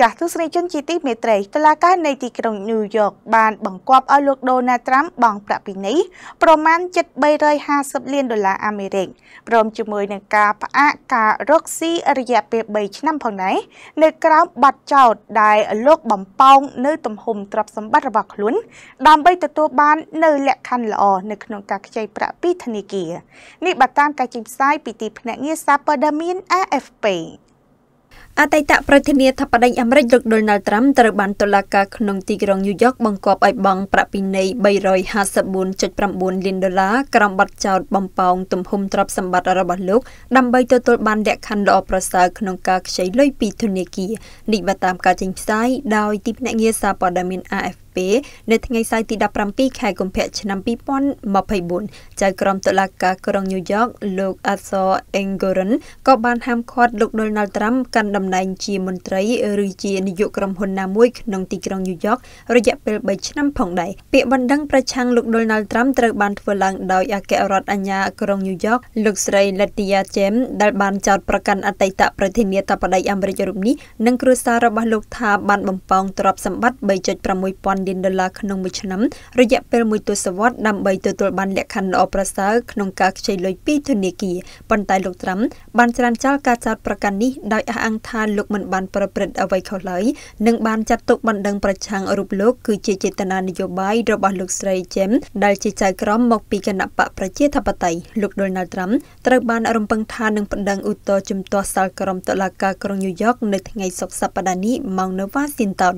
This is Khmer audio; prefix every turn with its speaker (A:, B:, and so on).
A: ចាស់ទស្សនិកជនជាទីមេត្រីតឡាការនៃទីក្រុងញូវយ៉កបានបង្គាប់ឲ្យលោកដូណាល់ត្រាំបង់ប្រាក់ពិន័យប្រមាណ7350លានដុល្លារអាមេរិកព្រមជាមួយនឹងការផ្អាកការរកស៊ីរយៈពេល3ឆ្នាំផងដែរនៅក្រោមបទចោទដែលលោកបំពងនៅទំហំទ្រព្យសម្បត្តិរបស់ខ្លួនដើម្បីទទួលបាននៅលក្ខខណ្ឌល្អនៅក្នុងការខ្ចីប្រាក់ពីធនាគារនេះបើតាម ការចេញផ្សាយពីទីភ្នាក់ងារសារព័ត៌មាន AFP អតីតប្រធានាធិបតី
B: អាមេរិកលោក Donald Trump ត្រូវបានតុលាការក្នុងទីក្រុង New York បង្គាប់ឲ្យបង់ប្រាក់ពិន័យ354.9លានដុល្លារក្រោមបទចោទបំប៉ោងទំហំទ្រព្យសម្បត្តិរបស់លោកដើម្បីទទួលបានលក្ខខណ្ឌល្អប្រសើរក្នុងការខ្ចីលុយពីធនាគារនេះបើតាមការចេញផ្សាយដោយទីភ្នាក់ងារសារព័ត៌មាន AFP ពេនៅថ្ងៃសៅរ៍ទី17ខែកុម្ភៈឆ្នាំ2024ចៅក្រមតុលាការក្រុងញូវយ៉កលោកអាសរអេងហ្គូរិនក៏បានហាមឃាត់លោកដូណាល់ត្រាំកាន់តំណែងជាមន្ត្រីឬជានាយកក្រុមហ៊ុនណាមួយក្នុងទីក្រុងញូវយ៉ករយៈពេល3ឆ្នាំផងដែរពាក្យបណ្ដឹងប្រឆាំងលោកដូណាល់ត្រាំត្រូវបានធ្វើឡើងដោយអគ្គរដ្ឋអាជ្ញាក្រុងញូវយ៉កលោកស្រី Latia James ដែលបានចោទប្រកាន់អតីតប្រធានាធិបតីអាមេរិករូបនេះនិងគ្រួសាររបស់លោកថាបានបំពងទ្រព្យសម្បត្តិ3.6ពាន់លានដុល្លារក្នុងមួយឆ្នាំរយៈពេលមួយទសវត្សរ៍ដើម្បីទទួលបានលក្ខខណ្ឌល្អប្រសើរក្នុងការខ្ចីលុយពីធនាគារប៉ុន្តែលោកត្រាំបានច្រានចោលការចោទប្រកាន់នេះដោយអះអាងថាលោកមិនបានប្រព្រឹត្តអ្វីខុសឡើយនិង បានចាត់ទុកបណ្ដឹងប្រឆាំងរូបលោកគឺជាចេតនានយោបាយរបស់លោកស្រី James ដែលជាចៅក្រមមកពីគណៈបកប្រជាធិបតេយ្យលោក Donald Trump ត្រូវបានរំពឹងថានឹងបណ្ដឹងឧទ្ធរណ៍ជំទាស់សាលក្រមតុលាការក្រុងញូវយ៉កនៅថ្ងៃសុក្រសប្តាហ៍នេះម៉ោងនៅវ៉ាស៊ីនតោន